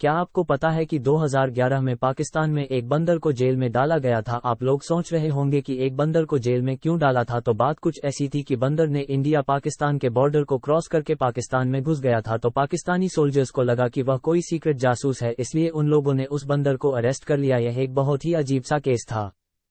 क्या आपको पता है कि 2011 में पाकिस्तान में एक बंदर को जेल में डाला गया था आप लोग सोच रहे होंगे कि एक बंदर को जेल में क्यों डाला था तो बात कुछ ऐसी थी कि बंदर ने इंडिया पाकिस्तान के बॉर्डर को क्रॉस करके पाकिस्तान में घुस गया था तो पाकिस्तानी सोल्जर्स को लगा कि वह कोई सीक्रेट जासूस है इसलिए उन लोगों ने उस बंदर को अरेस्ट कर लिया यह एक बहुत ही अजीब सा केस था